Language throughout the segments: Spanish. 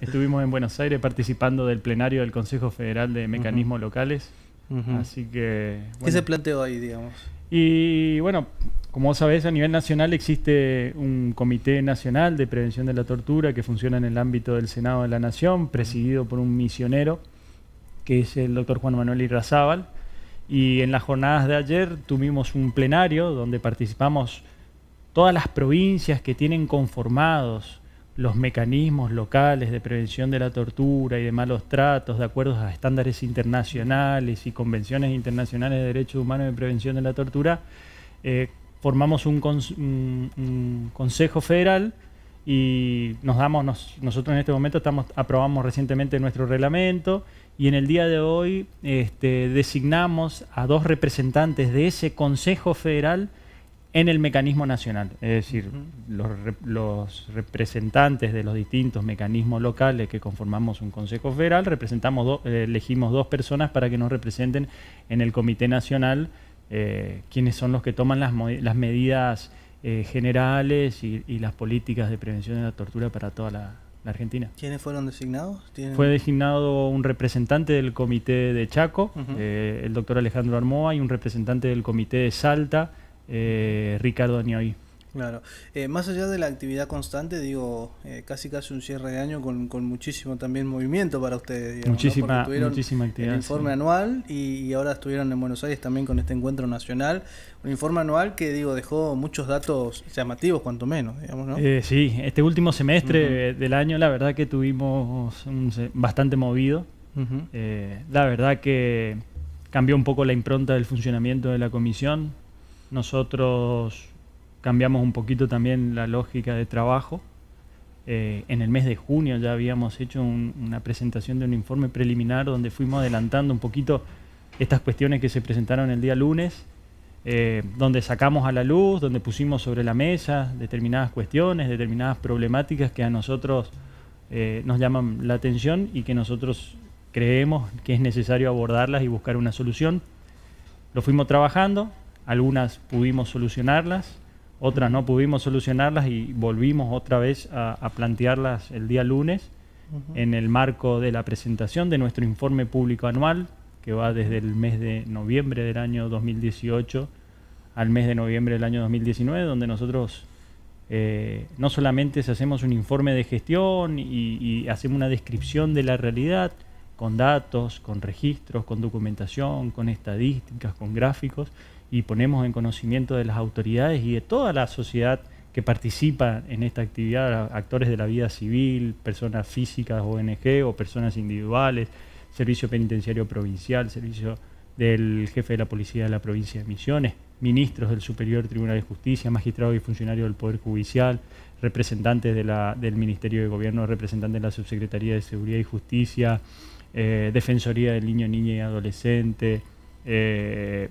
Estuvimos en Buenos Aires participando del plenario del Consejo Federal de Mecanismos Locales. Así que. ¿Qué se planteó ahí, digamos? Y bueno, como vos a nivel nacional existe un Comité Nacional de Prevención de la Tortura que funciona en el ámbito del Senado de la Nación, presidido por un misionero, que es el doctor Juan Manuel Irrazábal. Y en las jornadas de ayer tuvimos un plenario donde participamos todas las provincias que tienen conformados los mecanismos locales de prevención de la tortura y de malos tratos, de acuerdo a estándares internacionales y convenciones internacionales de derechos humanos de prevención de la tortura, eh, formamos un, Consejo Federal y nos damos, nosotros en este momento estamos, aprobamos recientemente nuestro reglamento y en el día de hoy este, designamos a dos representantes de ese Consejo Federal en el mecanismo nacional. Es decir, los, representantes de los distintos mecanismos locales que conformamos un Consejo Federal, representamos eh, elegimos dos personas para que nos representen en el Comité Nacional, eh, quienes son los que toman las, medidas eh, generales y, las políticas de prevención de la tortura para toda la, Argentina. ¿Quiénes fueron designados? Fue designado un representante del Comité de Chaco, el doctor Alejandro Armoa, y un representante del Comité de Salta, eh, Ricardo Añoy. Claro, eh, más allá de la actividad constante, digo, eh, casi casi un cierre de año con, muchísimo también movimiento para ustedes. muchísima, actividad. El informe anual y, ahora estuvieron en Buenos Aires también con este encuentro nacional. Un informe anual que, digo, dejó muchos datos llamativos, cuanto menos, digamos, sí, este último semestre del año, la verdad que tuvimos bastante movido. la verdad que cambió un poco la impronta del funcionamiento de la comisión nosotros cambiamos un poquito también la lógica de trabajo. Eh, en el mes de junio ya habíamos hecho una presentación de un informe preliminar donde fuimos adelantando un poquito estas cuestiones que se presentaron el día lunes, eh, donde sacamos a la luz, donde pusimos sobre la mesa determinadas cuestiones, determinadas problemáticas que a nosotros eh, nos llaman la atención y que nosotros creemos que es necesario abordarlas y buscar una solución. Lo fuimos trabajando, algunas pudimos solucionarlas, otras no pudimos solucionarlas y volvimos otra vez a, plantearlas el día lunes en el marco de la presentación de nuestro informe público anual, que va desde el mes de noviembre del año 2018 al mes de noviembre del año 2019, donde nosotros eh, no solamente hacemos un informe de gestión y, y, hacemos una descripción de la realidad con datos, con registros, con documentación, con estadísticas, con gráficos, y ponemos en conocimiento de las autoridades y de toda la sociedad que participa en esta actividad, actores de la vida civil, personas físicas, ONG o personas individuales, Servicio Penitenciario Provincial, Servicio del Jefe de la Policía de la Provincia de Misiones, ministros del Superior Tribunal de Justicia, magistrados y funcionarios del Poder Judicial, representantes de del Ministerio de Gobierno, representantes de la Subsecretaría de Seguridad y Justicia, eh, Defensoría del Niño, Niña y Adolescente, eh,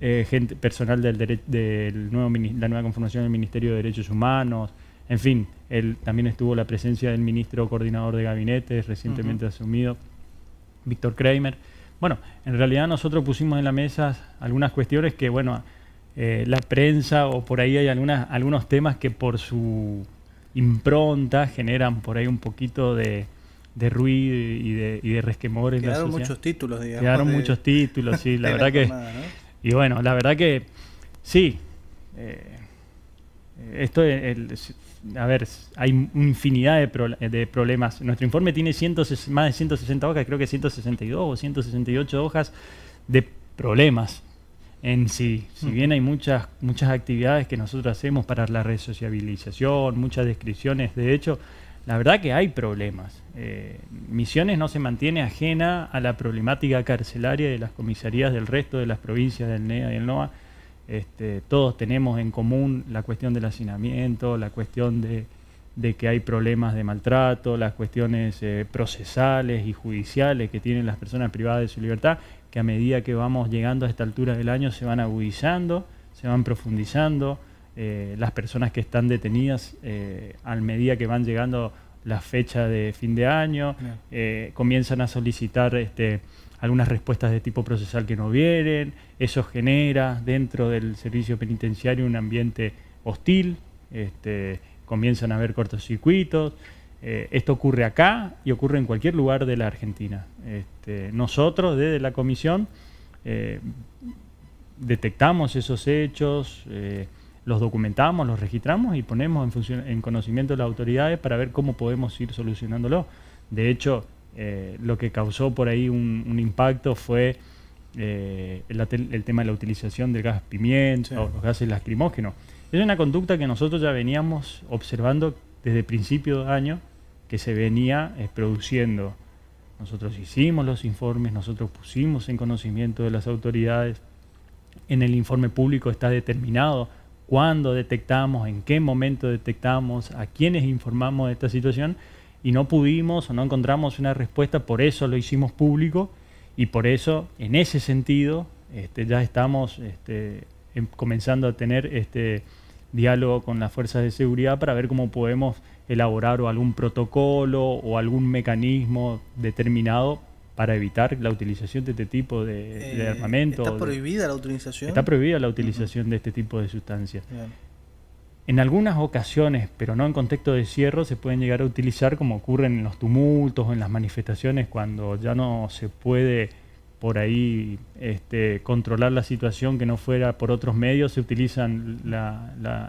eh, gente, personal del, de nuevo, la nueva conformación del Ministerio de Derechos Humanos, en fin, también estuvo la presencia del ministro coordinador de gabinetes recientemente asumido, Víctor Kramer. Bueno, en realidad nosotros pusimos en la mesa algunas cuestiones que, bueno, eh, la prensa o por ahí hay algunas, algunos temas que por su impronta generan por ahí un poquito de, ruido y de, y de resquemor Quedaron muchos títulos, digamos. Quedaron muchos títulos, sí, la verdad que... Y bueno, la verdad que sí. Eh, esto, a ver, hay infinidad de, problemas. Nuestro informe tiene más de 160 hojas, creo que 162 o 168 hojas de problemas en sí. Si bien hay muchas, muchas actividades que nosotros hacemos para la resociabilización, muchas descripciones, de hecho, la verdad que hay problemas. Eh, Misiones no se mantiene ajena a la problemática carcelaria de las comisarías del resto de las provincias del NEA y el NOA. Este, todos tenemos en común la cuestión del hacinamiento, la cuestión de, que hay problemas de maltrato, las cuestiones eh, procesales y judiciales que tienen las personas privadas de su libertad, que a medida que vamos llegando a esta altura del año se van agudizando, se van profundizando. Eh, las personas que están detenidas al eh, a medida que van llegando la fecha de fin de año, eh, comienzan a solicitar este, algunas respuestas de tipo procesal que no vienen, eso genera dentro del servicio penitenciario un ambiente hostil, este, comienzan a haber cortocircuitos. esto ocurre acá y ocurre en cualquier lugar de la Argentina. Este, nosotros desde la comisión detectamos esos hechos, los documentamos, los registramos y ponemos en, conocimiento de las autoridades para ver cómo podemos ir solucionándolo. De hecho, eh, lo que causó por ahí un, impacto fue eh, el, tema de la utilización del gas pimienta o los gases lacrimógenos. Es una conducta que nosotros ya veníamos observando desde principios de año que se venía eh, produciendo. Nosotros hicimos los informes, nosotros pusimos en conocimiento de las autoridades. En el informe público está determinado cuándo detectamos, en qué momento detectamos, a quiénes informamos de esta situación y no pudimos o no encontramos una respuesta, por eso lo hicimos público y por eso en ese sentido este, ya estamos este, em, comenzando a tener este diálogo con las fuerzas de seguridad para ver cómo podemos elaborar o algún protocolo o algún mecanismo determinado para evitar la utilización de este tipo de, eh, armamento. ¿Está prohibida la utilización? Está prohibida la utilización de este tipo de sustancias. En algunas ocasiones, pero no en contexto de cierre, se pueden llegar a utilizar como ocurren en los tumultos o en las manifestaciones cuando ya no se puede por ahí este, controlar la situación que no fuera por otros medios, se utilizan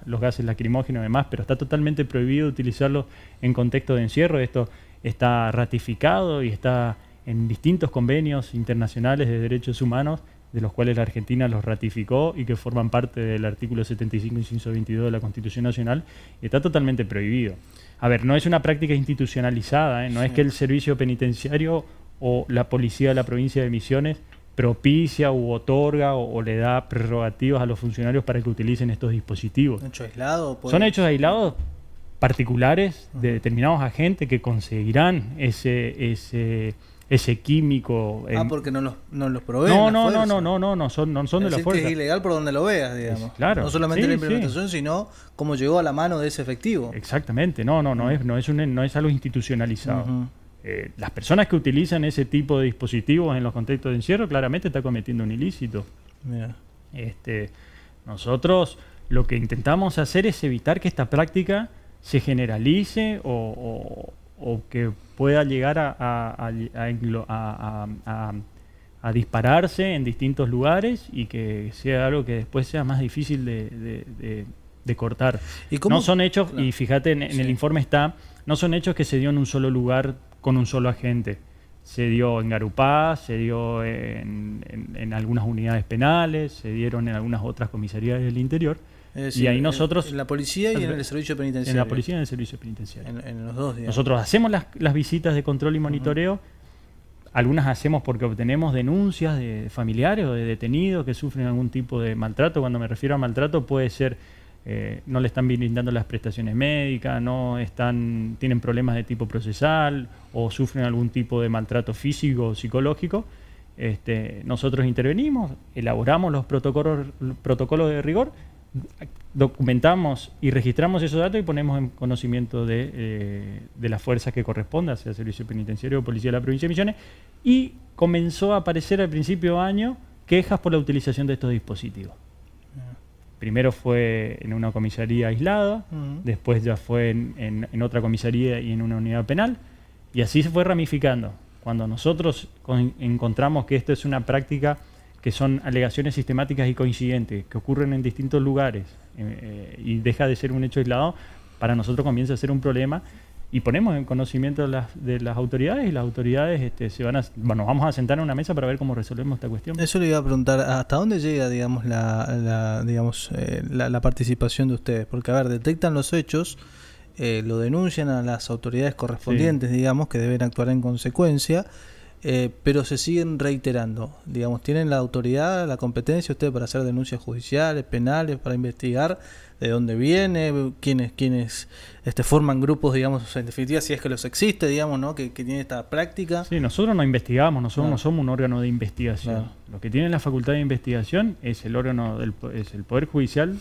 los gases lacrimógenos y demás, pero está totalmente prohibido utilizarlos en contexto de encierro. Esto está ratificado y está en distintos convenios internacionales de derechos humanos, de los cuales la Argentina los ratificó y que forman parte del artículo 75 y 522 de la Constitución Nacional, está totalmente prohibido. A ver, no es una práctica institucionalizada, ¿eh? no es que el servicio penitenciario o la policía de la provincia de Misiones propicia u otorga o, le da prerrogativas a los funcionarios para que utilicen estos dispositivos. Son hechos aislados particulares de determinados agentes que conseguirán ese, ese ese químico. Ah, porque no los, no los No, no, no, no, no, no, no, son, son de la fuerza. es ilegal por donde lo veas, digamos. claro. No solamente la implementación, sino cómo llegó a la mano de ese efectivo. Exactamente, no, no, no, es, no, es, no es algo institucionalizado. Eh, las personas que utilizan ese tipo de dispositivos en los contextos de encierro claramente está cometiendo un ilícito. Este, nosotros lo que intentamos hacer es evitar que esta práctica se generalice o o que pueda llegar a, dispararse en distintos lugares y que sea algo que después sea más difícil de, cortar. no son hechos, y fíjate, en, el informe está, no son hechos que se dio en un solo lugar con un solo agente. Se dio en Garupá, se dio en algunas unidades penales, se dieron en algunas otras comisarías del interior y ahí nosotros... En, la policía y en el servicio penitenciario. En la policía y en el servicio penitenciario. los Nosotros hacemos las, visitas de control y monitoreo. Algunas hacemos porque obtenemos denuncias de familiares o de detenidos que sufren algún tipo de maltrato. Cuando me refiero a maltrato puede ser... Eh, no le están brindando las prestaciones médicas, no están, tienen problemas de tipo procesal o sufren algún tipo de maltrato físico o psicológico. Este, nosotros intervenimos, elaboramos los protocolos, protocolos de rigor documentamos y registramos esos datos y ponemos en conocimiento de, eh, las fuerzas que corresponda, sea Servicio Penitenciario o Policía de la Provincia de Misiones, y comenzó a aparecer al principio de año quejas por la utilización de estos dispositivos. Primero fue en una comisaría aislada, después ya fue en, otra comisaría y en una unidad penal, y así se fue ramificando. Cuando nosotros encontramos que esto es una práctica que son alegaciones sistemáticas y coincidentes, que ocurren en distintos lugares eh, eh, y deja de ser un hecho aislado, para nosotros comienza a ser un problema y ponemos en conocimiento de las, de las autoridades y las autoridades este, se van a, bueno, vamos a sentar en una mesa para ver cómo resolvemos esta cuestión. Eso le iba a preguntar, ¿hasta dónde llega, digamos, la, digamos, eh, la, participación de ustedes? Porque, a ver, detectan los hechos, lo denuncian a las autoridades correspondientes, digamos, que deben actuar en consecuencia, eh, pero se siguen reiterando. Digamos, tienen la autoridad, la competencia ustedes para hacer denuncias judiciales, penales, para investigar de dónde viene, quiénes, quiénes este, forman grupos, digamos, en definitiva, si es que los existe, digamos, ¿no? Que, tiene esta práctica. Sí, nosotros no investigamos, nosotros no, somos un órgano de investigación. Lo que tiene la facultad de investigación es el órgano es el Poder Judicial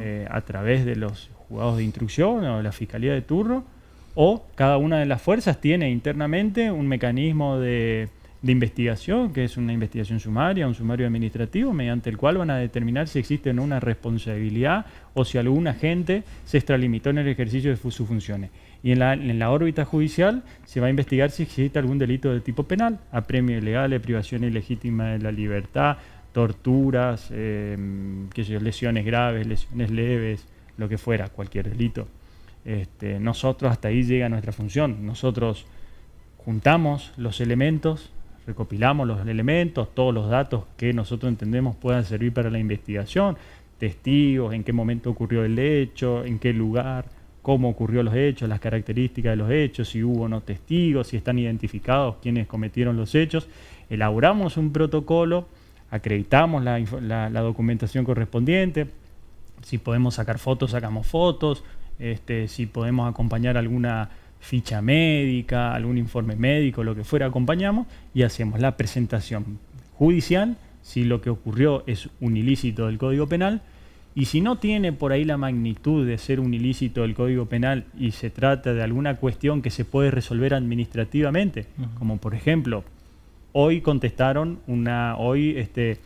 eh, a través de los juzgados de instrucción o la Fiscalía de Turno o cada una de las fuerzas tiene internamente un mecanismo de, investigación, que es una investigación sumaria, un sumario administrativo, mediante el cual van a determinar si existe una responsabilidad o si algún agente se extralimitó en el ejercicio de sus funciones. Y en la, órbita judicial se va a investigar si existe algún delito de tipo penal, apremio ilegal, de privación ilegítima de la libertad, torturas, eh, lesiones graves, lesiones leves, lo que fuera, cualquier delito. Este, nosotros hasta ahí llega nuestra función. Nosotros juntamos los elementos, recopilamos los elementos, todos los datos que nosotros entendemos puedan servir para la investigación, testigos, en qué momento ocurrió el hecho, en qué lugar, cómo ocurrió los hechos, las características de los hechos, si hubo o no testigos, si están identificados quienes cometieron los hechos. Elaboramos un protocolo, acreditamos la documentación correspondiente, si podemos sacar fotos, sacamos fotos, este, si podemos acompañar alguna ficha médica, algún informe médico, lo que fuera, acompañamos y hacemos la presentación judicial, si lo que ocurrió es un ilícito del Código Penal, y si no tiene por ahí la magnitud de ser un ilícito del Código Penal y se trata de alguna cuestión que se puede resolver administrativamente, como por ejemplo, hoy contestaron una, hoy este,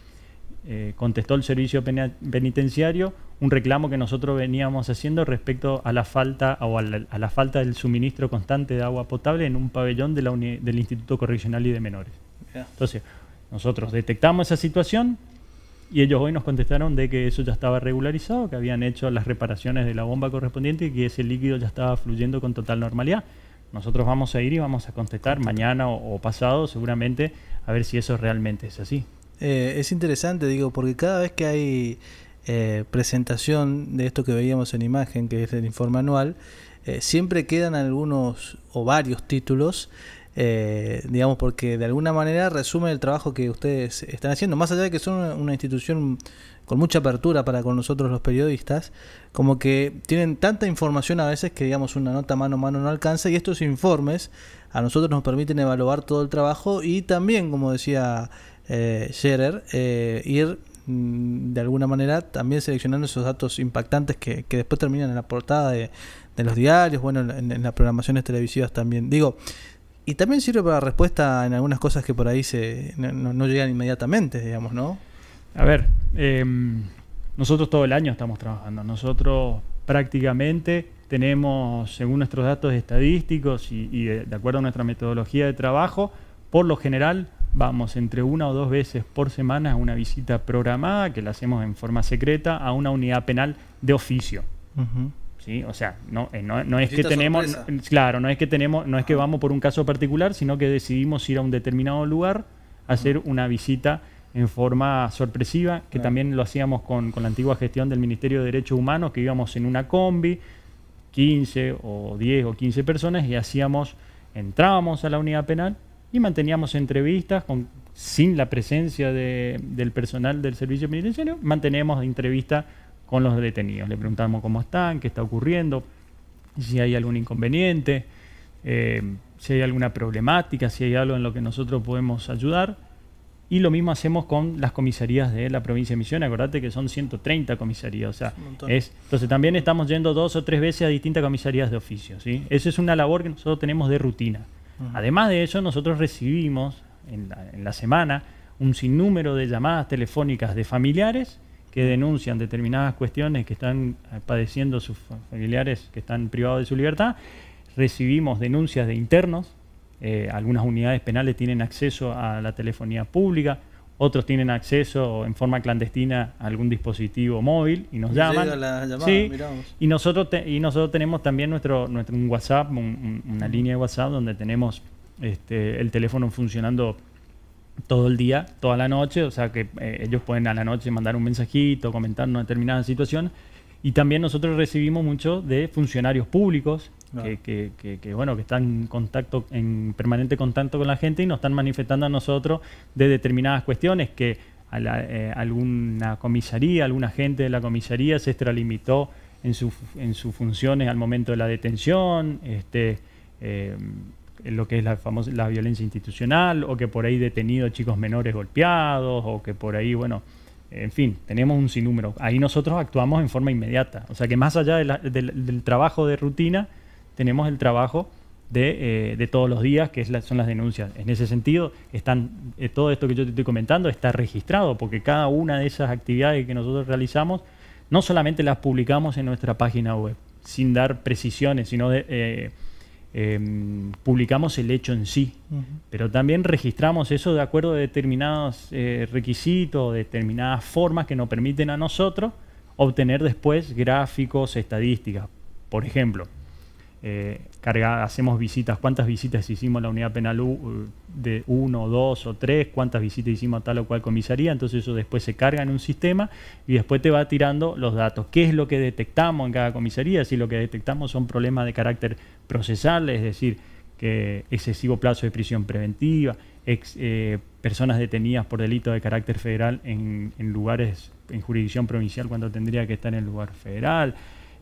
eh, contestó el servicio penitenciario un reclamo que nosotros veníamos haciendo respecto a la falta o a la, falta del suministro constante de agua potable en un pabellón del Instituto Correccional y de Menores. Entonces, nosotros detectamos esa situación y ellos hoy nos contestaron de que eso ya estaba regularizado, que habían hecho las reparaciones de la bomba correspondiente y que ese líquido ya estaba fluyendo con total normalidad. Nosotros vamos a ir y vamos a contestar mañana o, pasado seguramente a ver si eso realmente es así. Eh, es interesante, digo, porque cada vez que hay eh, presentación de esto que veíamos en imagen, que es el informe anual, eh, siempre quedan algunos o varios títulos, eh, digamos, porque de alguna manera resume el trabajo que ustedes están haciendo, más allá de que son una, institución con mucha apertura para con nosotros los periodistas, como que tienen tanta información a veces que, digamos, una nota mano a mano no alcanza y estos informes a nosotros nos permiten evaluar todo el trabajo y también, como decía Scherer, ir Mm, de alguna manera también seleccionando esos datos impactantes que, después terminan en la portada de, los diarios, bueno, en, las programaciones televisivas también. Digo, y también sirve para respuesta en algunas cosas que por ahí se, no, llegan inmediatamente, digamos, ¿no? A ver, em, nosotros todo el año estamos trabajando, nosotros prácticamente tenemos, según nuestros datos estadísticos y, de acuerdo a nuestra metodología de trabajo, por lo general vamos entre una o dos veces por semana a una visita programada, que la hacemos en forma secreta, a una unidad penal de oficio. ¿Sí? O sea, no, eh, no, es que tenemos, claro, no es que tenemos, no es que vamos por un caso particular, sino que decidimos ir a un determinado lugar a hacer una visita en forma sorpresiva, que también lo hacíamos con, con, la antigua gestión del Ministerio de Derechos Humanos, que íbamos en una combi, 15 o 10 o 15 personas, y hacíamos, entrábamos a la unidad penal, y manteníamos entrevistas con, sin la presencia del personal del servicio penitenciario, mantenemos entrevistas con los detenidos. Le preguntamos cómo están, qué está ocurriendo, si hay algún inconveniente, eh, si hay alguna problemática, si hay algo en lo que nosotros podemos ayudar. Y lo mismo hacemos con las comisarías de la provincia de Misiones. Acordate que son 130 comisarías. O sea, entonces también estamos yendo dos o tres veces a distintas comisarías de oficio. ¿sí? Esa es una labor que nosotros tenemos de rutina. Además de eso, nosotros recibimos en la, semana un sinnúmero de llamadas telefónicas de familiares que denuncian determinadas cuestiones que están eh, padeciendo sus familiares que están privados de su libertad. Recibimos denuncias de internos, eh, algunas unidades penales tienen acceso a la telefonía pública, otros tienen acceso en forma clandestina a algún dispositivo móvil y nos llaman. y nosotros y nosotros tenemos también nuestro, nuestro un WhatsApp, una mm. línea de WhatsApp donde tenemos este, el teléfono funcionando todo el día, toda la noche, o sea que eh, ellos pueden a la noche mandar un mensajito, comentarnos una determinada situación. Y también nosotros recibimos mucho de funcionarios públicos que, bueno, que están en contacto, en permanente contacto con la gente y nos están manifestando a nosotros de determinadas cuestiones que a eh, alguna comisaría, alguna gente de la comisaría se extralimitó en, su, en sus funciones al momento de la detención, este, eh, lo que es la, famosa, la violencia institucional, o que por ahí detenido chicos menores golpeados, o que por ahí, bueno, en fin, tenemos un sinnúmero. Ahí nosotros actuamos en forma inmediata. O sea que más allá del trabajo de rutina, tenemos el trabajo eh, de, todos los días, que son las denuncias. En ese sentido, están, eh, todo esto que yo te estoy comentando está registrado, porque cada una de esas actividades que nosotros realizamos, no solamente las publicamos en nuestra página web, sin dar precisiones, sino eh, em, publicamos el hecho en sí, pero también registramos eso de acuerdo a determinados requisitos, determinadas formas que nos permiten a nosotros obtener después gráficos, estadísticas. Por ejemplo, eh, carga, hacemos visitas, cuántas visitas hicimos a la unidad penal de uno, dos o tres, cuántas visitas hicimos a tal o cual comisaría, entonces eso después se carga en un sistema y después te va tirando los datos, qué es lo que detectamos en cada comisaría, si lo que detectamos son problemas de carácter procesal, es decir, que excesivo plazo de prisión preventiva, eh, personas detenidas por delito de carácter federal en, lugares, en jurisdicción provincial cuando tendría que estar en el lugar federal.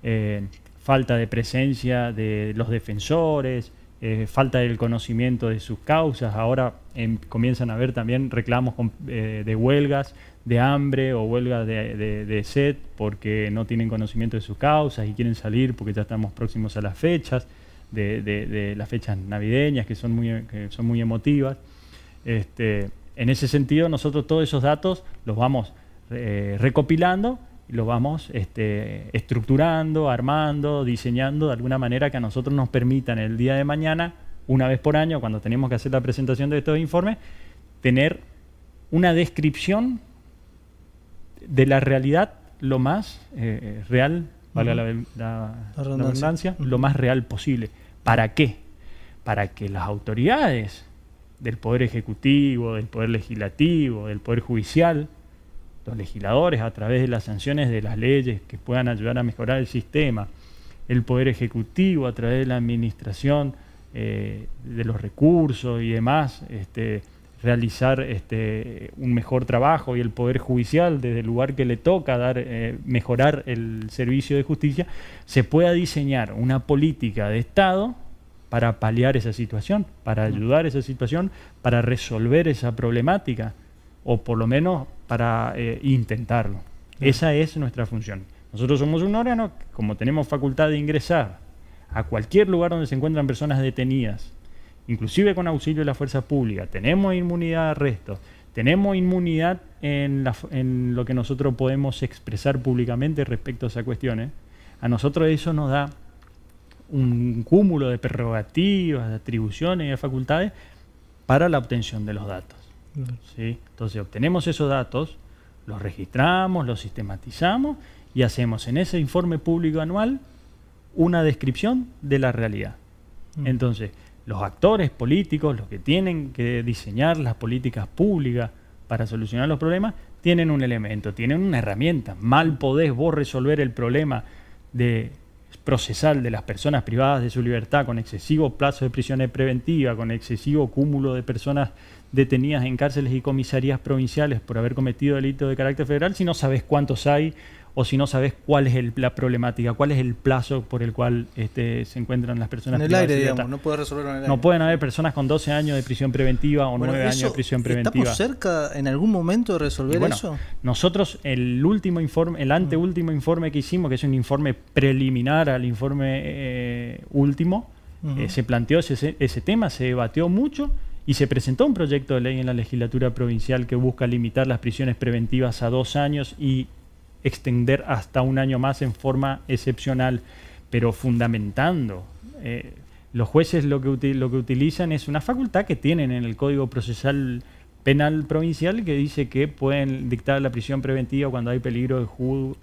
Eh, falta de presencia de los defensores, eh, falta del conocimiento de sus causas. Ahora em, comienzan a haber también reclamos eh, de huelgas de hambre o huelgas de, sed porque no tienen conocimiento de sus causas y quieren salir porque ya estamos próximos a las fechas, de, las fechas navideñas que son muy, emotivas. Este, en ese sentido, nosotros todos esos datos los vamos eh, recopilando lo vamos este, estructurando, armando, diseñando de alguna manera que a nosotros nos permitan el día de mañana, una vez por año, cuando tenemos que hacer la presentación de estos informes, tener una descripción de la realidad lo más eh, eh, real, valga la, redundancia, lo más real posible. ¿Para qué? Para que las autoridades del Poder Ejecutivo, del Poder Legislativo, del Poder Judicial, los legisladores a través de las sanciones de las leyes que puedan ayudar a mejorar el sistema, el Poder Ejecutivo a través de la administración eh, de los recursos y demás, este, realizar este, un mejor trabajo y el Poder Judicial desde el lugar que le toca dar, eh, mejorar el servicio de justicia, se pueda diseñar una política de Estado para paliar esa situación, para ayudar esa situación, para resolver esa problemática, o por lo menos para eh, intentarlo. Esa es nuestra función. Nosotros somos un órgano, como tenemos facultad de ingresar a cualquier lugar donde se encuentran personas detenidas, inclusive con auxilio de la fuerza pública tenemos inmunidad de arresto, tenemos inmunidad en, en lo que nosotros podemos expresar públicamente respecto a esas cuestiones, ¿eh? a nosotros eso nos da un cúmulo de prerrogativas, de atribuciones y de facultades para la obtención de los datos. Entonces obtenemos esos datos, los registramos, los sistematizamos y hacemos en ese informe público anual una descripción de la realidad. Mm. Entonces, los actores políticos, los que tienen que diseñar las políticas públicas para solucionar los problemas, tienen un elemento, tienen una herramienta. Mal podés vos resolver el problema de procesal de las personas privadas de su libertad, con excesivo plazo de prisiones preventiva, con excesivo cúmulo de personas detenidas en cárceles y comisarías provinciales por haber cometido delitos de carácter federal, si no sabes cuántos hay o si no sabes cuál es la problemática, cuál es el plazo por el cual este, se encuentran las personas. En el aire, digamos, no puede resolverlo No pueden haber personas con 12 años de prisión preventiva o nueve 9 años de prisión preventiva. ¿Estamos cerca en algún momento de resolver eso? Nosotros, el último informe, el mm. anteúltimo informe que hicimos, que es un informe preliminar al informe eh, último, eh, se planteó ese, ese tema, se debatió mucho. Y se presentó un proyecto de ley en la legislatura provincial que busca limitar las prisiones preventivas a dos años y extender hasta un año más en forma excepcional, pero fundamentando. Eh, los jueces lo que, lo que utilizan es una facultad que tienen en el Código Procesal Penal Provincial que dice que pueden dictar la prisión preventiva cuando hay peligro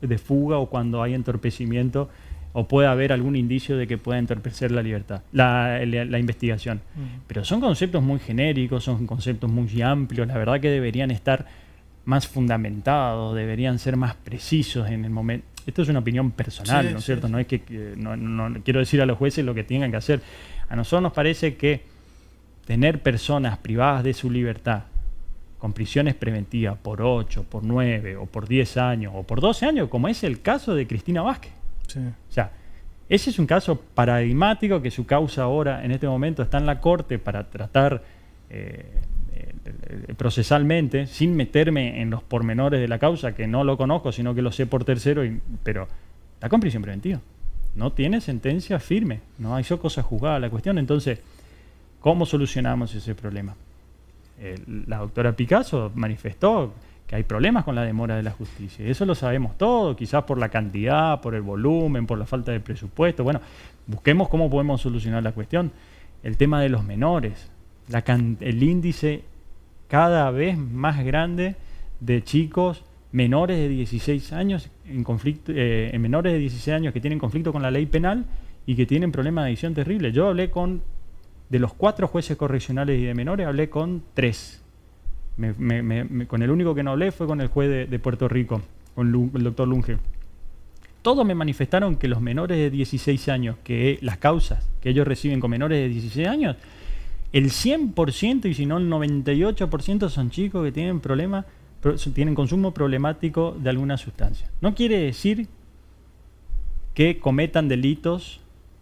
de, fuga o cuando hay entorpecimiento o puede haber algún indicio de que pueda entorpecer la libertad, la, investigación. Pero son conceptos muy genéricos, son conceptos muy amplios, la verdad que deberían estar más fundamentados, deberían ser más precisos en el momento. Esto es una opinión personal, ¿no es cierto? No es que, no, quiero decir a los jueces lo que tengan que hacer. A nosotros nos parece que tener personas privadas de su libertad con prisiones preventivas por 8, por 9 o por 10 años o por 12 años, como es el caso de Cristina Vázquez. O sea, ese es un caso paradigmático que su causa ahora, en este momento, está en la Corte para tratar eh, eh, procesalmente, sin meterme en los pormenores de la causa, que no lo conozco, sino que lo sé por tercero, pero está con prisión preventiva. No tiene sentencia firme, no hay cosa juzgada la cuestión. Entonces, ¿cómo solucionamos ese problema? la doctora Picasso manifestó que hay problemas con la demora de la justicia. Eso lo sabemos todo, quizás por la cantidad, por el volumen, por la falta de presupuesto. Bueno, busquemos cómo podemos solucionar la cuestión. El tema de los menores, el índice cada vez más grande de chicos menores de 16 años en conflicto, eh, en menores de 16 años que tienen conflicto con la ley penal y que tienen problemas de adicción terrible. Yo hablé con de los cuatro jueces correccionales y de menores hablé con tres. con el único que no hablé fue con el juez de, Puerto Rico, con el doctor Lunge. Todos me manifestaron que los menores de 16 años, que las causas que ellos reciben con menores de 16 años, el 100% y si no el 98% son chicos que tienen problemas, tienen consumo problemático de alguna sustancia. No quiere decir que cometan delitos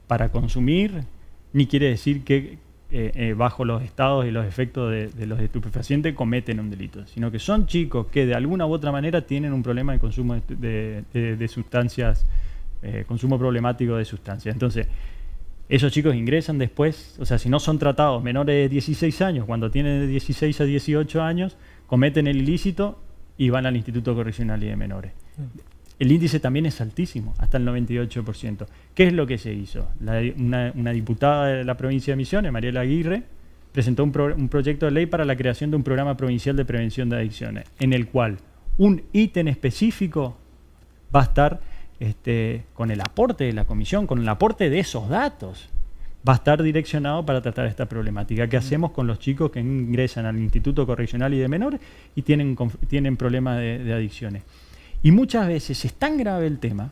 para consumir, ni quiere decir que eh, eh, bajo los estados y los efectos de, los estupefacientes cometen un delito, sino que son chicos que de alguna u otra manera tienen un problema de consumo de, sustancias, eh, consumo problemático de sustancias. Entonces, esos chicos ingresan después, o sea, si no son tratados menores de 16 años, cuando tienen de 16 a 18 años, cometen el ilícito y van al Instituto Correccional y de Menores. El índice también es altísimo, hasta el 98%. ¿Qué es lo que se hizo? una, diputada de la provincia de Misiones, Mariela Aguirre, presentó un, un proyecto de ley para la creación de un programa provincial de prevención de adicciones, en el cual un ítem específico va a estar este, con el aporte de la comisión, con el aporte de esos datos, va a estar direccionado para tratar esta problemática. ¿Qué mm. hacemos con los chicos que ingresan al Instituto Correccional y de menor y tienen, tienen problemas de, de adicciones? Y muchas veces es tan grave el tema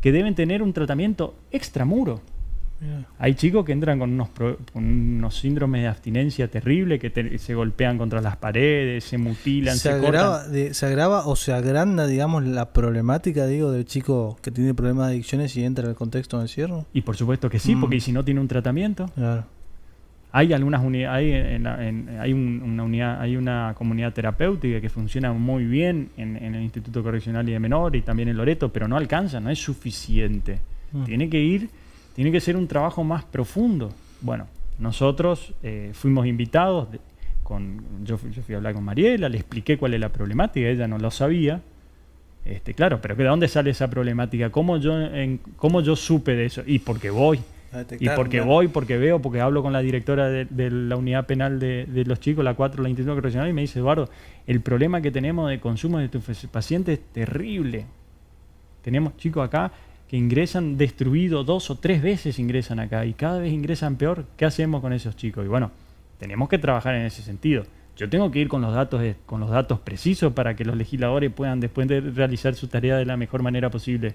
que deben tener un tratamiento extramuro. Hay chicos que entran con unos, síndromes de abstinencia terrible, que se golpean contra las paredes, se mutilan, se, agrava, cortan. se agrava o se agranda, digamos, la problemática, digo, del chico que tiene problemas de adicciones y entra en el contexto de encierro. Y por supuesto que sí, mm. porque si no tiene un tratamiento. Hay algunas unidades, hay, una unidad, hay una comunidad terapéutica que funciona muy bien en, el Instituto Correccional y de Menor y también en Loreto, pero no alcanza, no es suficiente. Mm. Tiene que ir tiene que ser un trabajo más profundo. Bueno, nosotros eh, fuimos invitados, con, yo, fui a hablar con Mariela, le expliqué cuál es la problemática, ella no lo sabía. Este, claro, pero ¿de dónde sale esa problemática? ¿Cómo yo, yo supe de eso? Y porque voy. Y porque voy, porque veo, porque hablo con la directora de, la unidad penal de, los chicos, la 4, la institución Correccional, y me dice, Eduardo, el problema que tenemos de consumo de pacientes es terrible. Tenemos chicos acá que ingresan destruidos dos o tres veces ingresan acá y cada vez ingresan peor, ¿qué hacemos con esos chicos? Y bueno, tenemos que trabajar en ese sentido. Yo tengo que ir con los datos con los datos precisos para que los legisladores puedan después de realizar su tarea de la mejor manera posible.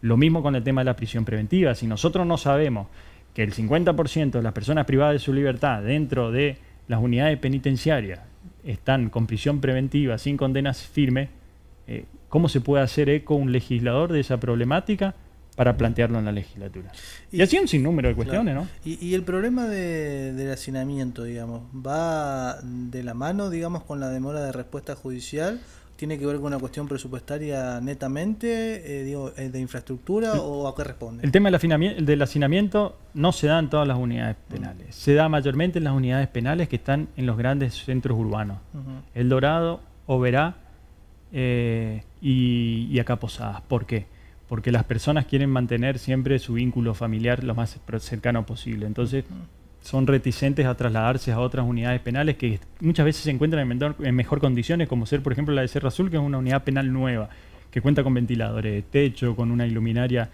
Lo mismo con el tema de la prisión preventiva. Si nosotros no sabemos que el 50% de las personas privadas de su libertad dentro de las unidades penitenciarias están con prisión preventiva sin condenas firmes, eh, ¿Cómo se puede hacer eco un legislador de esa problemática? para plantearlo en la legislatura. Y, así un sinnúmero de cuestiones, ¿no? Y, el problema del hacinamiento, digamos, va de la mano, digamos, con la demora de respuesta judicial. ¿Tiene que ver con una cuestión presupuestaria netamente, eh, digo, eh, de infraestructura o a qué responde? El tema del, hacinamiento no se da en todas las unidades mm. penales. Se da mayormente en las unidades penales que están en los grandes centros urbanos. El Dorado, Oberá, eh, y, acá Posadas. ¿Por qué? Porque las personas quieren mantener siempre su vínculo familiar lo más cercano posible. Entonces son reticentes a trasladarse a otras unidades penales que muchas veces se encuentran en, mejor condiciones, como ser por ejemplo la de Serra Azul, que es una unidad penal nueva, que cuenta con ventiladores de techo, con una iluminaria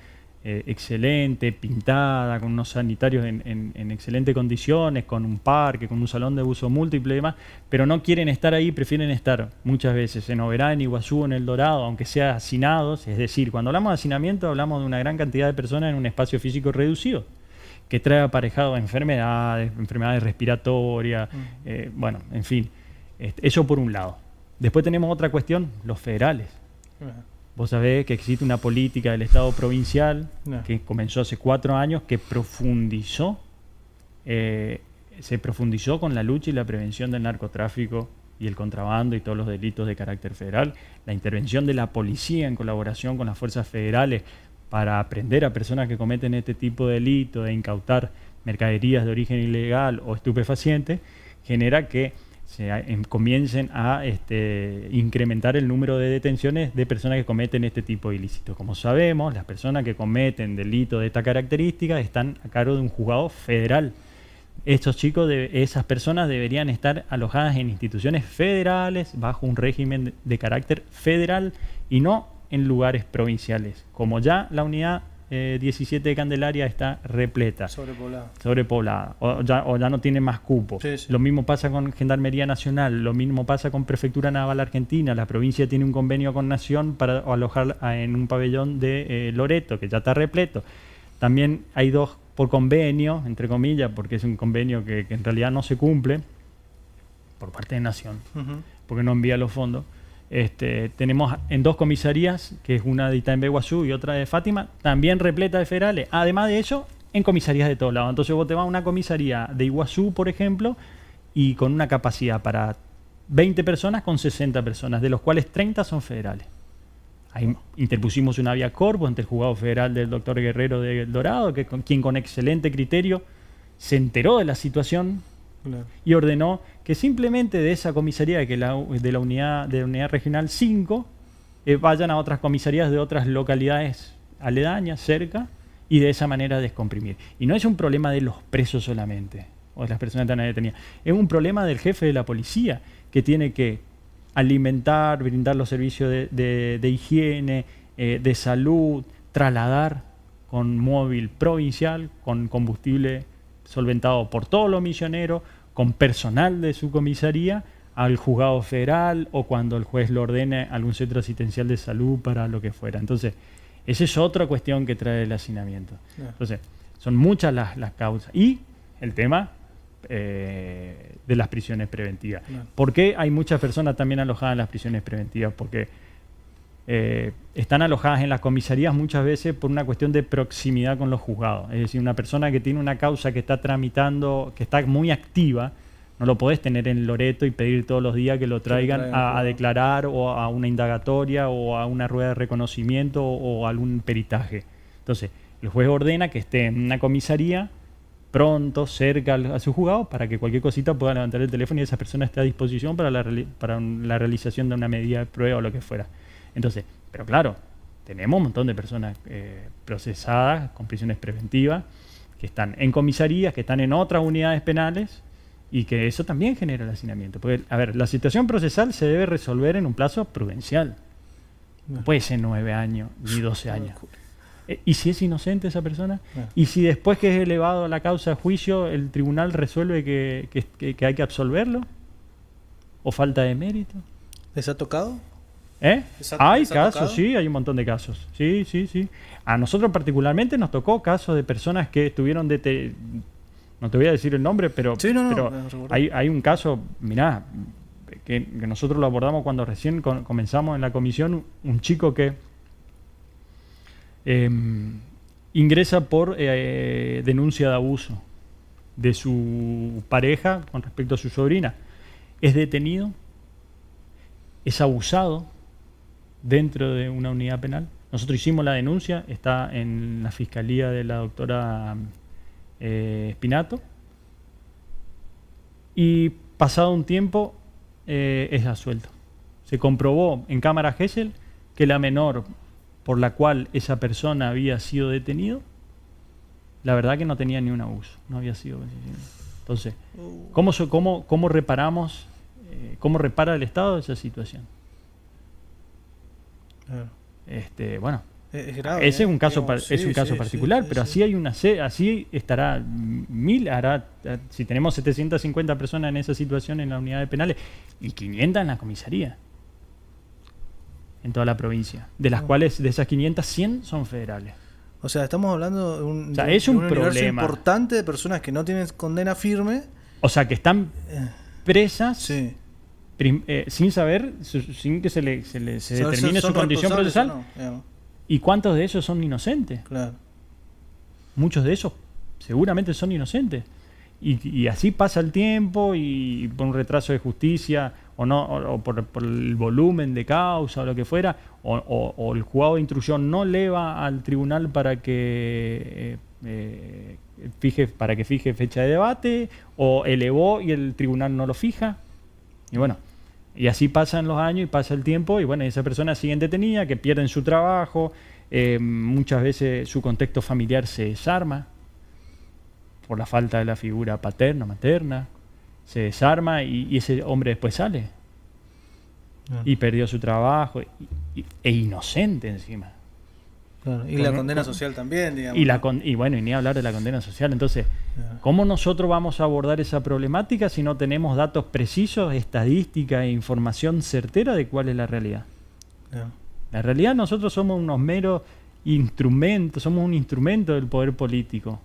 eh, excelente, pintada, con unos sanitarios en, excelentes condiciones, con un parque, con un salón de uso múltiple y demás, pero no quieren estar ahí, prefieren estar muchas veces en Oberá, en Iguazú, en El Dorado, aunque sea hacinados, es decir, cuando hablamos de hacinamiento hablamos de una gran cantidad de personas en un espacio físico reducido que trae aparejado enfermedades, enfermedades respiratorias, eh, bueno, en fin, eso por un lado. Después tenemos otra cuestión, los federales. Vos sabés que existe una política del Estado provincial que comenzó hace cuatro años, que profundizó, eh, se profundizó con la lucha y la prevención del narcotráfico y el contrabando y todos los delitos de carácter federal, la intervención de la policía en colaboración con las fuerzas federales para aprender a personas que cometen este tipo de delito, de incautar mercaderías de origen ilegal o estupefaciente, genera que se em, comiencen a este, incrementar el número de detenciones de personas que cometen este tipo de ilícitos. Como sabemos, las personas que cometen delitos de esta característica están a cargo de un juzgado federal. Estos chicos, esas personas deberían estar alojadas en instituciones federales, bajo un régimen de carácter federal y no en lugares provinciales, como ya la unidad 17 eh, de Candelaria está repleta. Sobrepoblada. Sobrepoblada. O ya, no tiene más cupo. Lo mismo pasa con Gendarmería Nacional, lo mismo pasa con Prefectura Naval Argentina. La provincia tiene un convenio con Nación para alojar ah, en un pabellón de eh, Loreto, que ya está repleto. También hay dos por convenio, entre comillas, porque es un convenio que, en realidad no se cumple por parte de Nación, porque no envía los fondos. Este, tenemos en dos comisarías, que es una de Itaimbe y otra de Fátima, también repleta de federales. Además de eso, en comisarías de todos lados. Entonces vos te vas a una comisaría de Iguazú, por ejemplo, y con una capacidad para 20 personas con 60 personas, de los cuales 30 son federales. Ahí interpusimos una vía corvo ante el juzgado federal del doctor Guerrero de El Dorado, que, quien con excelente criterio se enteró de la situación y ordenó que simplemente de esa comisaría de, que la, de, la, unidad, de unidad regional 5 eh, vayan a otras comisarías de otras localidades aledañas, cerca, y de esa manera descomprimir. Y no es un problema de los presos solamente, o de las personas que están detenidas, es un problema del jefe de la policía, que tiene que alimentar, brindar los servicios de, higiene, eh, de salud, trasladar con móvil provincial, con combustible solventado por todos los misioneros, con personal de su comisaría, al juzgado federal o cuando el juez lo ordene a algún centro asistencial de salud para lo que fuera. Entonces, esa es otra cuestión que trae el hacinamiento. Entonces, son muchas las, causas. Y el tema eh, de las prisiones preventivas. ¿Por qué hay muchas personas también alojadas en las prisiones preventivas? Porque eh, están alojadas en las comisarías muchas veces por una cuestión de proximidad con los juzgados. Es decir, una persona que tiene una causa que está tramitando, que está muy activa, no lo podés tener en Loreto y pedir todos los días que lo traigan, a, declarar o a una indagatoria o a una rueda de reconocimiento o, a algún peritaje. Entonces, el juez ordena que esté en una comisaría pronto, cerca a su juzgado, para que cualquier cosita pueda levantar el teléfono y esa persona esté a disposición para la, para la realización de una medida de prueba o lo que fuera. Entonces, pero claro, tenemos un montón de personas eh, procesadas con prisiones preventivas que están en comisarías, que están en otras unidades penales y que eso también genera el hacinamiento. Porque, a ver, la situación procesal se debe resolver en un plazo prudencial. No puede ser nueve años ni doce años. Eh, ¿Y si es inocente esa persona? ¿Y si después que es elevado a la causa a juicio, el tribunal resuelve que, que, hay que absolverlo? ¿O falta de mérito? ¿Les ha tocado? ¿Eh? Hay casos, sí, hay un montón de casos. Sí, sí, sí. A nosotros particularmente nos tocó casos de personas que estuvieron de... No te voy a decir el nombre, pero, hay, hay, un caso, mirá, que, nosotros lo abordamos cuando recién comenzamos en la comisión, un chico que em, ingresa por eh, denuncia de abuso de su pareja con respecto a su sobrina. Es detenido, es abusado, dentro de una unidad penal. Nosotros hicimos la denuncia, está en la fiscalía de la doctora espinato eh, Y pasado un tiempo eh, es asuelto. Se comprobó en cámara hessel que la menor por la cual esa persona había sido detenido, la verdad que no tenía ni un abuso, no había sido Entonces, ¿cómo, cómo, cómo reparamos, eh, cómo repara el Estado esa situación? Este, bueno, ese es un ¿eh? caso, un caso particular, pero así hay una así estará mil, hará, si tenemos 750 personas en esa situación en la unidad de penales y 500 en la comisaría en toda la provincia, de las ah. cuales de esas 500 100 son federales. O sea, estamos hablando de un, o es un, problema importante de personas que no tienen condena firme, o sea, que están eh. presas eh, sin saber, sin que se le, se le se determine su condición procesal. ¿Y cuántos de ellos son inocentes? Muchos de esos seguramente son inocentes. Y, así pasa el tiempo y por un retraso de justicia o no o, por, el volumen de causa o lo que fuera o, el juzgado de instrucción no eleva al tribunal para que eh, eh, fije para que fije fecha de debate o elevó y el tribunal no lo fija y bueno, y así pasan los años y pasa el tiempo y bueno, esa persona sigue detenida que pierden su trabajo, eh, muchas veces su contexto familiar se desarma por la falta de la figura paterna, materna, se desarma y, ese hombre después sale. Y perdió su trabajo e inocente encima. Y la e- condena social también, digamos. Y, la bueno, y ni hablar de la condena social. Entonces, ¿cómo nosotros vamos a abordar esa problemática si no tenemos datos precisos, estadística e información certera de cuál es la realidad? La realidad nosotros somos unos meros instrumentos, somos un instrumento del poder político.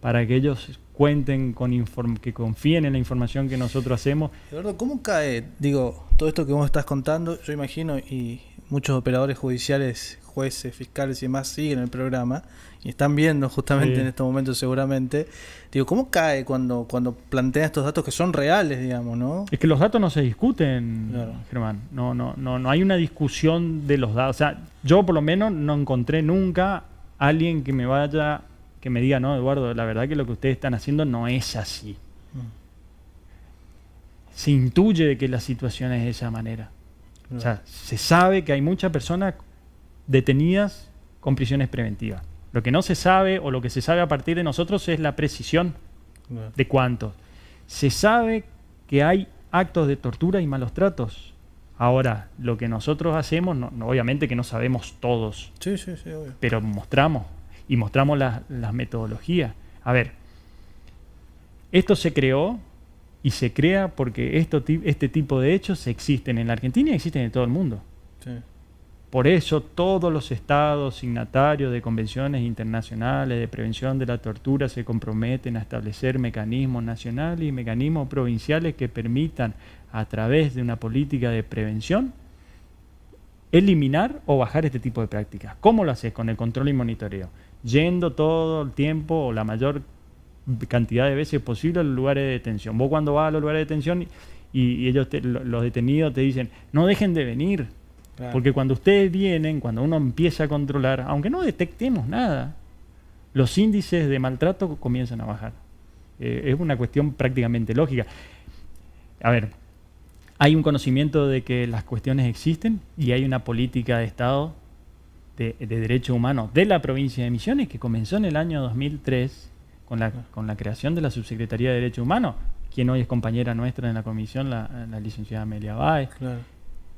Para que ellos cuenten con inform que confíen en la información que nosotros hacemos. Eduardo, ¿cómo cae, digo, todo esto que vos estás contando? Yo imagino y muchos operadores judiciales, jueces, fiscales y demás siguen el programa y están viendo justamente en este momento seguramente. Digo, ¿cómo cae cuando, cuando plantea estos datos que son reales, digamos, no? Es que los datos no se discuten, Germán. No, no, no, no hay una discusión de los datos. O sea, yo por lo menos no encontré nunca alguien que me vaya, que me diga, no, Eduardo, la verdad que lo que ustedes están haciendo no es así. Mm. Se intuye de que la situación es de esa manera. Mm. O sea, se sabe que hay muchas personas detenidas con prisiones preventivas. Lo que no se sabe o lo que se sabe a partir de nosotros es la precisión mm. de cuántos. Se sabe que hay actos de tortura y malos tratos. Ahora, lo que nosotros hacemos, no, obviamente que no sabemos todos, sí, sí, sí, pero mostramos y mostramos las la metodologías. A ver, esto se creó y se crea porque esto, este tipo de hechos existen en la Argentina y existen en todo el mundo. Por eso todos los estados signatarios de convenciones internacionales de prevención de la tortura se comprometen a establecer mecanismos nacionales y mecanismos provinciales que permitan, a través de una política de prevención, eliminar o bajar este tipo de prácticas. ¿Cómo lo haces? Con el control y monitoreo. Yendo todo el tiempo o la mayor cantidad de veces posible a los lugares de detención. Vos cuando vas a los lugares de detención y, ellos los detenidos te dicen, no dejen de venir, porque cuando ustedes vienen, cuando uno empieza a controlar, aunque no detectemos nada, los índices de maltrato comienzan a bajar. Eh, es una cuestión prácticamente lógica. A ver, hay un conocimiento de que las cuestiones existen y hay una política de Estado de, de derechos humanos de la provincia de Misiones que comenzó en el año 2003 con la, creación de la Subsecretaría de Derechos Humanos, quien hoy es compañera nuestra en la comisión, la, licenciada Amelia Báez.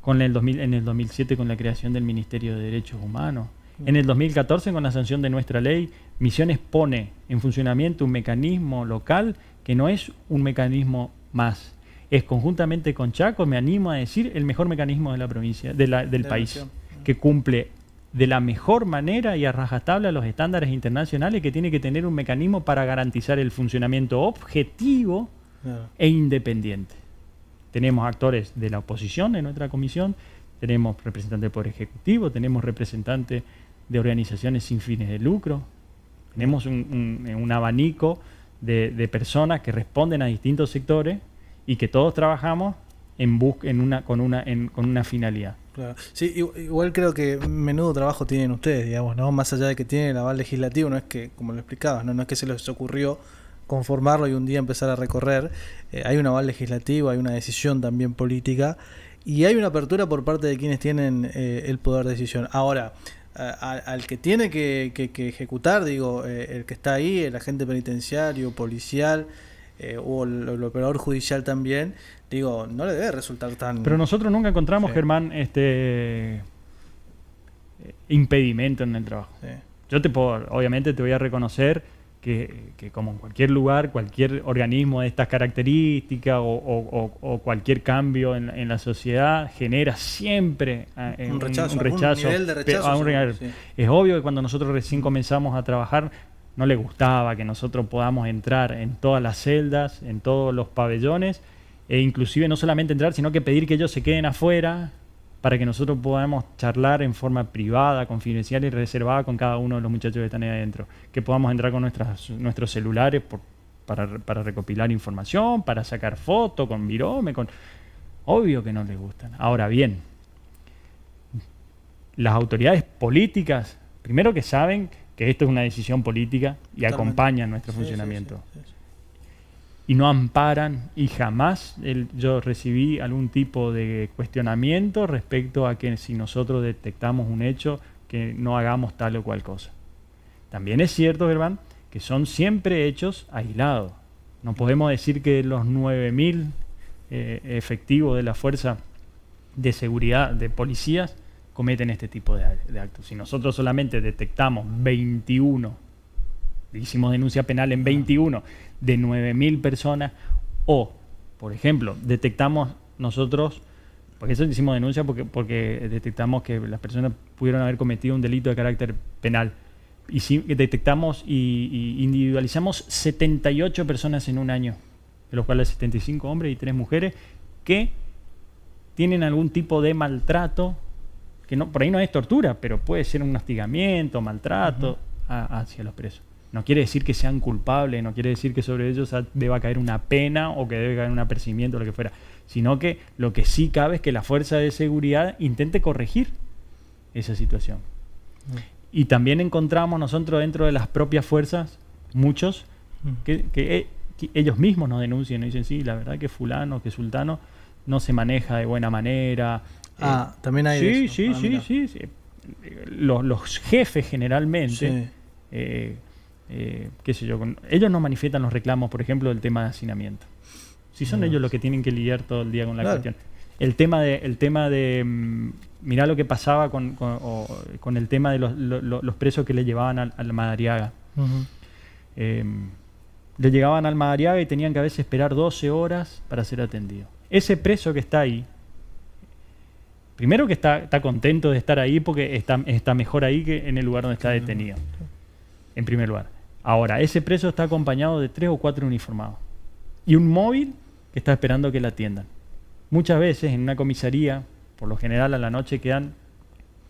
Con el en el 2007 con la creación del Ministerio de Derechos Humanos. En el 2014, con la sanción de nuestra ley, Misiones pone en funcionamiento un mecanismo local que no es un mecanismo más. Es conjuntamente con Chaco, me animo a decir, el mejor mecanismo de la provincia, del país, que cumple de la mejor manera y a rajatabla los estándares internacionales que tiene que tener un mecanismo para garantizar el funcionamiento objetivo e independiente. Tenemos actores de la oposición en nuestra comisión, tenemos representantes por Ejecutivo, tenemos representantes de organizaciones sin fines de lucro, tenemos un, abanico de, personas que responden a distintos sectores y que todos trabajamos en, en una, con, una, con una finalidad. Sí, igual creo que menudo trabajo tienen ustedes, digamos, ¿no? Más allá de que tienen el aval legislativo, no es que, como lo explicabas, ¿no? no es que se les ocurrió conformarlo y un día empezar a recorrer. Eh, hay un aval legislativo, hay una decisión también política y hay una apertura por parte de quienes tienen eh, el poder de decisión. Ahora, al que tiene que, ejecutar, digo, eh, el que está ahí, el agente penitenciario, policial, hubo eh, el, operador judicial también, digo, no le debe resultar tan... Pero nosotros nunca encontramos, Germán, este eh, impedimento en el trabajo. Yo te puedo, obviamente te voy a reconocer que, que, como en cualquier lugar, cualquier organismo de estas características o, cualquier cambio en, la sociedad genera siempre ah, un, rechazo. Es obvio que cuando nosotros recién comenzamos a trabajar no le gustaba que nosotros podamos entrar en todas las celdas, en todos los pabellones, e inclusive no solamente entrar, sino que pedir que ellos se queden afuera para que nosotros podamos charlar en forma privada, confidencial y reservada con cada uno de los muchachos que están ahí adentro, que podamos entrar con nuestras, nuestros celulares para, para, recopilar información, para sacar fotos con virome, con... Obvio que no les gustan. Ahora bien, las autoridades políticas, primero que saben que esto es una decisión política y acompaña acompañan nuestro funcionamiento. y no amparan y jamás yo recibí algún tipo de cuestionamiento respecto a que si nosotros detectamos un hecho, que no hagamos tal o cual cosa. También es cierto, Germán, que son siempre hechos aislados. No podemos decir que los 9.000 eh, efectivos de la fuerza de seguridad de policías cometen este tipo de, actos. Si nosotros solamente detectamos 21, hicimos denuncia penal en 21 ah. de 9.000 personas, o, por ejemplo, detectamos nosotros, porque eso hicimos denuncia porque, porque detectamos que las personas pudieron haber cometido un delito de carácter penal. Y si, detectamos y, y individualizamos 78 personas en un año, de los cuales 75 hombres y 3 mujeres, que tienen algún tipo de maltrato que no, por ahí no es tortura, pero puede ser un hostigamiento, maltrato hacia los presos. No quiere decir que sean culpables, no quiere decir que sobre ellos deba caer una pena o que debe caer un apercibimiento o lo que fuera, sino que lo que sí cabe es que la fuerza de seguridad intente corregir esa situación. Mm. Y también encontramos nosotros dentro de las propias fuerzas, muchos, mm. que, eh, que, ellos mismos nos denuncian y dicen, sí, la verdad que fulano, que sultano no se maneja de buena manera, Ah, eh, también hay. Sí, sí, ah, sí, sí, los, jefes generalmente, eh, eh, qué sé yo, ellos no manifiestan los reclamos, por ejemplo, del tema de hacinamiento. Si son ellos los que tienen que lidiar todo el día con la cuestión. El tema de, tema de mm, mirá lo que pasaba con, el tema de los, presos que le llevaban al, Madariaga. Em, le llegaban al Madariaga y tenían que a veces esperar 12 horas para ser atendido. Ese preso que está ahí, primero que está, contento de estar ahí porque está, mejor ahí que en el lugar donde está detenido. En primer lugar. Ahora, ese preso está acompañado de tres o cuatro uniformados. Y un móvil que está esperando que la atiendan. Muchas veces en una comisaría, por lo general a la noche quedan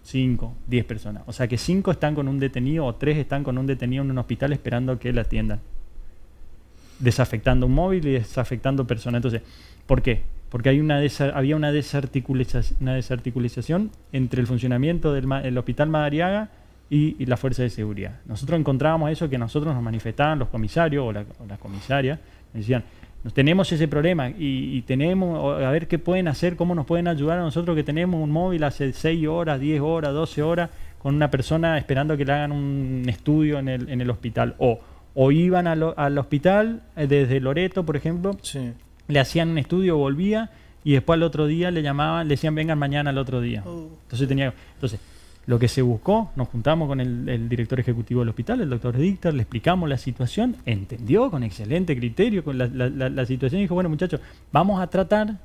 cinco, diez personas. O sea que cinco están con un detenido o tres están con un detenido en un hospital esperando que la atiendan. Desafectando un móvil y desafectando personas. Entonces, ¿por qué? porque hay una había una, desarticulización, entre el funcionamiento del hospital Madariaga y, la fuerza de seguridad. Nosotros encontrábamos eso que nosotros nos manifestaban los comisarios o las comisarias, decían, nos tenemos ese problema y, tenemos, a ver qué pueden hacer, cómo nos pueden ayudar a nosotros que tenemos un móvil hace 6 horas, 10 horas, 12 horas, con una persona esperando que le hagan un estudio en el, hospital. O, o iban al hospital eh, desde Loreto, por ejemplo, sí le hacían un estudio, volvía y después al otro día le llamaban, le decían vengan mañana al otro día. Oh. Entonces tenía, entonces lo que se buscó, nos juntamos con el, director ejecutivo del hospital, el doctor Dichter, le explicamos la situación, entendió con excelente criterio con la, la, situación y dijo, bueno muchachos, vamos a tratar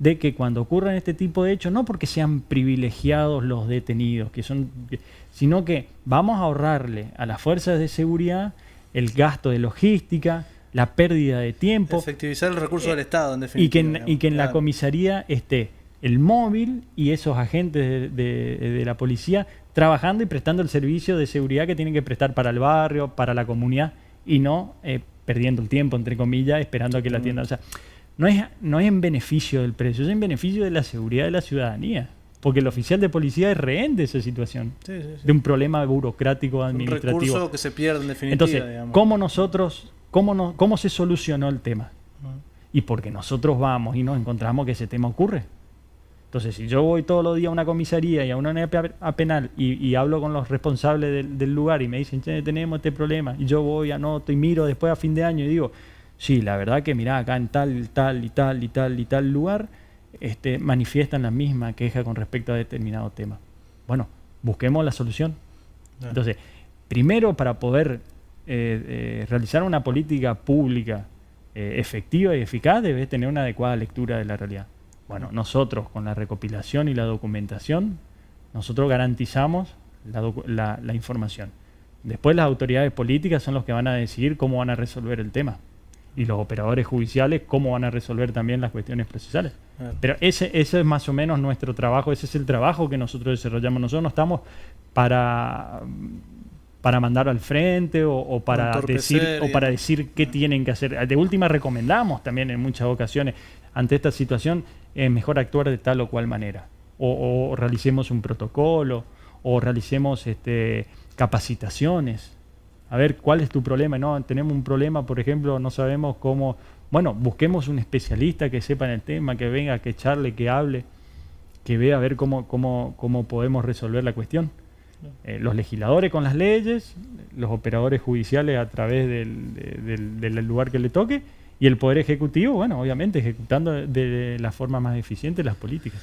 de que cuando ocurran este tipo de hechos, no porque sean privilegiados los detenidos, que son, sino que vamos a ahorrarle a las fuerzas de seguridad el gasto de logística, la pérdida de tiempo. Efectivizar el recurso eh, del Estado, en definitiva. Y que en, y que en la comisaría esté el móvil y esos agentes de, la policía trabajando y prestando el servicio de seguridad que tienen que prestar para el barrio, para la comunidad, y no eh, perdiendo el tiempo, entre comillas, esperando a que la tienda... O sea, no es, no es en beneficio del precio, es en beneficio de la seguridad de la ciudadanía. Porque el oficial de policía es rehén de esa situación, de un problema burocrático administrativo. Un recurso que se pierde en definitiva. Entonces, ¿cómo nosotros ¿Cómo, cómo se solucionó el tema? Y porque nosotros vamos y nos encontramos que ese tema ocurre. Entonces, si yo voy todos los días a una comisaría y a una unidad penal y, hablo con los responsables del, lugar y me dicen, che, tenemos este problema, y yo voy, anoto y miro después a fin de año y digo, sí, la verdad que mirá, acá en tal, tal y tal y tal y tal lugar este, manifiestan la misma queja con respecto a determinado tema. Bueno, busquemos la solución. Entonces, primero para poder eh, eh, realizar una política pública eh, efectiva y eficaz, debe tener una adecuada lectura de la realidad. Bueno, nosotros con la recopilación y la documentación, nosotros garantizamos la, información. Después las autoridades políticas son los que van a decidir cómo van a resolver el tema y los operadores judiciales cómo van a resolver también las cuestiones procesales. Pero ese, ese es más o menos nuestro trabajo, ese es el trabajo que nosotros desarrollamos. Nosotros no estamos para para mandar al frente o, para decir o para decir qué tienen que hacer. De última recomendamos también en muchas ocasiones ante esta situación es mejor actuar de tal o cual manera o, realicemos un protocolo o realicemos este, capacitaciones. A ver, ¿cuál es tu problema? No, tenemos un problema, por ejemplo, no sabemos cómo. Bueno, busquemos un especialista que sepa en el tema, que venga, que charle, que hable, que vea a ver cómo, cómo, cómo podemos resolver la cuestión. Eh, los legisladores con las leyes, los operadores judiciales a través del, del, lugar que le toque y el Poder Ejecutivo, bueno, obviamente ejecutando de la forma más eficiente las políticas.